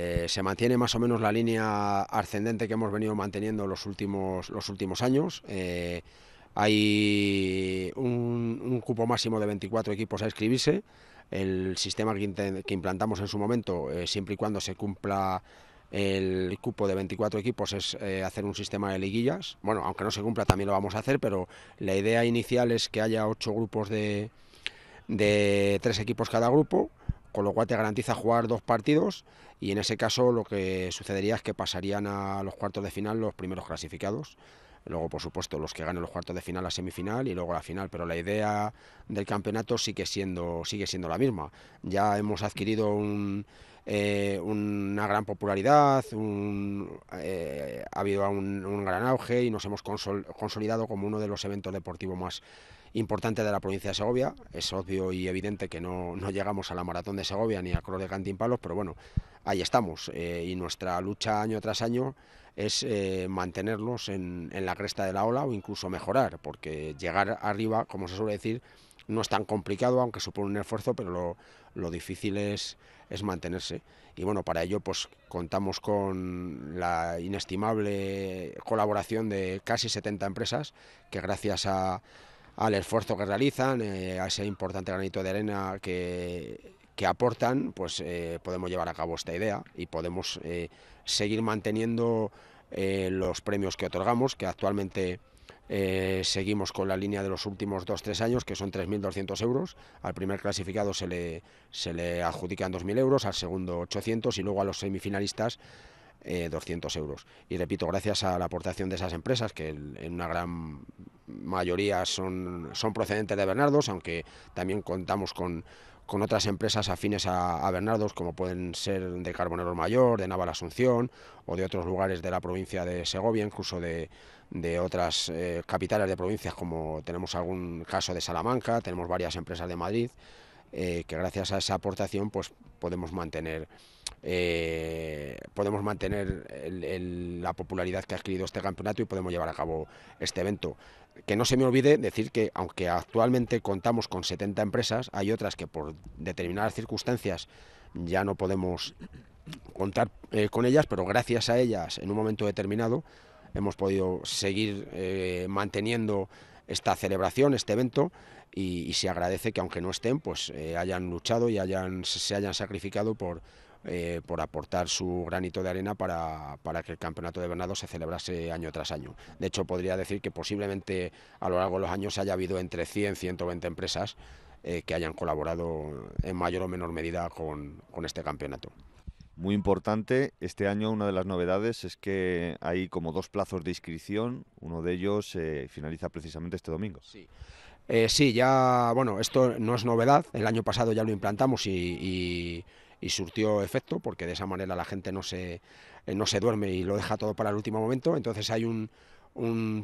Eh, se mantiene más o menos la línea ascendente que hemos venido manteniendo los últimos, los últimos años. Eh, hay un, cupo máximo de 24 equipos a inscribirse. El sistema que, implantamos en su momento, eh, siempre y cuando se cumpla el cupo de 24 equipos es hacer un sistema de liguillas. Bueno, aunque no se cumpla también lo vamos a hacer, pero la idea inicial es que haya ocho grupos de, de tres equipos cada grupo con lo cual te garantiza jugar dos partidos y en ese caso lo que sucedería es que pasarían a los cuartos de final los primeros clasificados. Luego, por supuesto, los que ganen los cuartos de final, la semifinal y luego la final. Pero la idea del campeonato sigue siendo, sigue siendo la misma. Ya hemos adquirido un, eh, una gran popularidad, eh, ha habido un, gran auge y nos hemos consolidado como uno de los eventos deportivos más importantes de la provincia de Segovia. Es obvio y evidente que no, llegamos a la maratón de Segovia ni a Cruz de Cantimpalos, pero bueno, ahí estamos eh, y nuestra lucha año tras año es mantenerlos en, en la cresta de la ola o incluso mejorar, porque llegar arriba, como se suele decir, no es tan complicado, aunque supone un esfuerzo, pero lo, difícil es, mantenerse. Y bueno, para ello pues contamos con la inestimable colaboración de casi 70 empresas que gracias al esfuerzo que realizan, eh, a ese importante granito de arena que, aportan, pues eh, podemos llevar a cabo esta idea y podemos eh, seguir manteniendo los premios que otorgamos, que actualmente eh, seguimos con la línea de los últimos 2-3 años, que son 3.200 euros. Al primer clasificado se le, se le adjudican 2.000 euros, al segundo 800 y luego a los semifinalistas 200 eh, euros. Y repito, gracias a la aportación de esas empresas, que en una gran mayoría son, son procedentes de Bernardos, aunque también contamos con con otras empresas afines a, a, Bernardos, como pueden ser de Carbonero Mayor, de Naval Asunción o de otros lugares de la provincia de Segovia, incluso de, otras eh, capitales de provincias, como tenemos algún caso de Salamanca, tenemos varias empresas de Madrid, eh, que gracias a esa aportación pues podemos mantener eh, podemos mantener la popularidad que ha adquirido este campeonato y podemos llevar a cabo este evento que no se me olvide decir que aunque actualmente contamos con 70 empresas, hay otras que por determinadas circunstancias ya no podemos contar eh, con ellas, pero gracias a ellas en un momento determinado hemos podido seguir eh, manteniendo esta celebración, este evento, y, se agradece que aunque no estén, pues eh, hayan luchado y hayan, se hayan sacrificado por, eh, por aportar su granito de arena para, para, que el campeonato de Bernardo se celebrase año tras año. De hecho, podría decir que posiblemente a lo largo de los años haya habido entre 100 y 120 empresas eh, que hayan colaborado en mayor o menor medida con, con este campeonato. Muy importante, este año una de las novedades es que hay como dos plazos de inscripción, uno de ellos eh, finaliza precisamente este domingo. Sí. sí, ya, bueno, esto no es novedad, el año pasado ya lo implantamos y y surtió efecto porque de esa manera la gente no se, eh, no se duerme y lo deja todo para el último momento. Entonces hay un,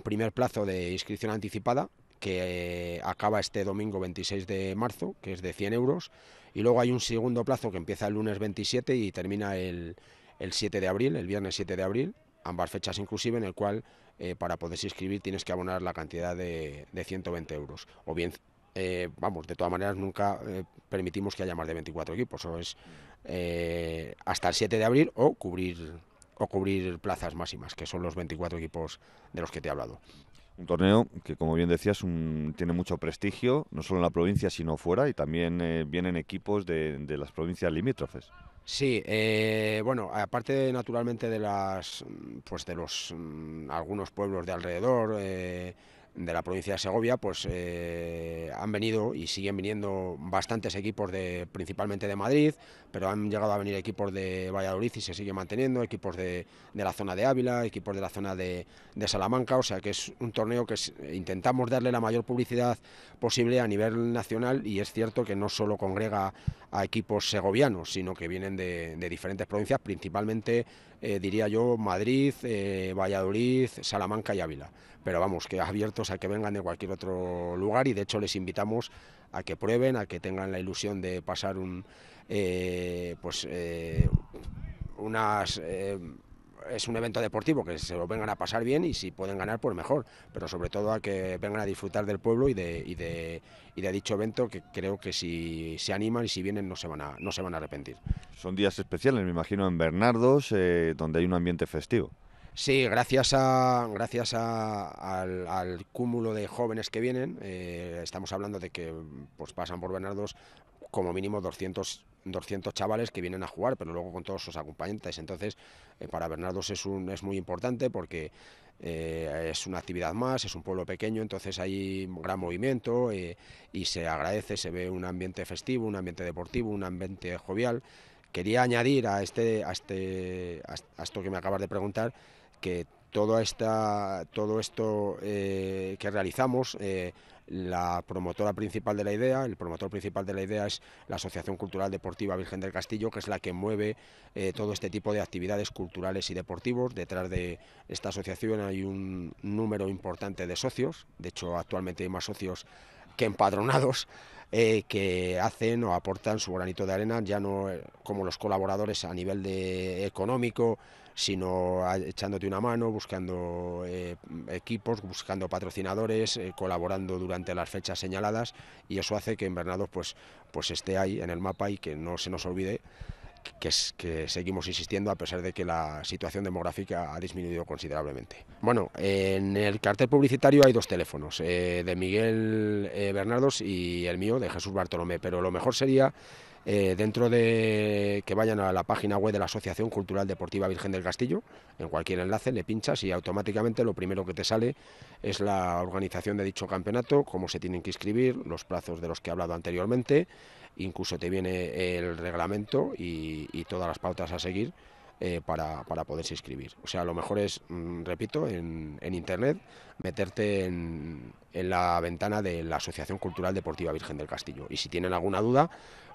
primer plazo de inscripción anticipada que eh, acaba este domingo 26 de marzo, que es de 100 euros, y luego hay un segundo plazo que empieza el lunes 27 y termina el, el 7 de abril, el viernes 7 de abril, ambas fechas inclusive, en el cual eh, para poderse inscribir tienes que abonar la cantidad de, de 120 euros, o bien eh, vamos, de todas maneras nunca eh, permitimos que haya más de 24 equipos, o es eh, hasta el 7 de abril o cubrir o cubrir plazas máximas, que son los 24 equipos de los que te he hablado. Un torneo que, como bien decías, tiene mucho prestigio, no solo en la provincia, sino fuera, y también vienen equipos de, las provincias limítrofes. Sí, bueno, aparte naturalmente de las, pues de los mm, algunos pueblos de alrededor, de la provincia de Segovia, pues eh, han venido y siguen viniendo bastantes equipos de, principalmente de Madrid, pero han llegado a venir equipos de Valladolid y se sigue manteniendo, equipos de, la zona de Ávila, equipos de la zona de, Salamanca, o sea que es un torneo que intentamos darle la mayor publicidad posible a nivel nacional y es cierto que no solo congrega a equipos segovianos, sino que vienen de, diferentes provincias, principalmente eh, diría yo Madrid, eh, Valladolid, Salamanca y Ávila pero vamos, que abiertos a que vengan de cualquier otro lugar y de hecho les invitamos a que prueben, a que tengan la ilusión de pasar un, eh, pues, eh, unas... Eh, es un evento deportivo, que se lo vengan a pasar bien y si pueden ganar, pues mejor, pero sobre todo a que vengan a disfrutar del pueblo y de, y de, y de dicho evento, que creo que si se animan y si vienen no se van a, no se van a arrepentir. Son días especiales, me imagino, en Bernardos, donde hay un ambiente festivo. Sí, gracias, a, gracias al, cúmulo de jóvenes que vienen, eh, estamos hablando de que pues, pasan por Bernardos como mínimo 200, 200 chavales que vienen a jugar, pero luego con todos sus acompañantes. Entonces, eh, para Bernardos es, un, es muy importante porque eh, es una actividad más, es un pueblo pequeño, entonces hay gran movimiento y se agradece, se ve un ambiente festivo, un ambiente deportivo, un ambiente jovial. Quería añadir a, este, a, este, a esto que me acabas de preguntar, que todo, esta, todo esto eh, que realizamos, eh, la promotora principal de la idea, el promotor principal de la idea es la Asociación Cultural Deportiva Virgen del Castillo, que es la que mueve eh, todo este tipo de actividades culturales y deportivos. Detrás de esta asociación hay un número importante de socios, de hecho actualmente hay más socios que empadronados que hacen o aportan su granito de arena, ya no como los colaboradores a nivel de económico, sino echándote una mano, buscando eh, equipos, buscando patrocinadores, eh, colaborando durante las fechas señaladas y eso hace que Invernados pues, pues esté ahí en el mapa y que no se nos olvide que, es, que seguimos insistiendo a pesar de que la situación demográfica ha disminuido considerablemente. Bueno, en el cartel publicitario hay dos teléfonos, eh, de Miguel Bernardos y el mío, de Jesús Bartolomé, pero lo mejor sería eh, dentro de que vayan a la página web de la Asociación Cultural Deportiva Virgen del Castillo, en cualquier enlace le pinchas y automáticamente lo primero que te sale es la organización de dicho campeonato, cómo se tienen que inscribir, los plazos de los que he hablado anteriormente, incluso te viene el reglamento y, todas las pautas a seguir. Eh, para, poderse inscribir. O sea, lo mejor es, mm, repito, en, en, Internet, meterte en, en, la ventana de la Asociación Cultural Deportiva Virgen del Castillo. Y si tienen alguna duda,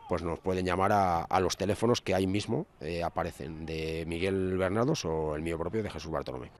pues nos pueden llamar a, los teléfonos que ahí mismo eh, aparecen, de Miguel Bernados o el mío propio de Jesús Bartolomé.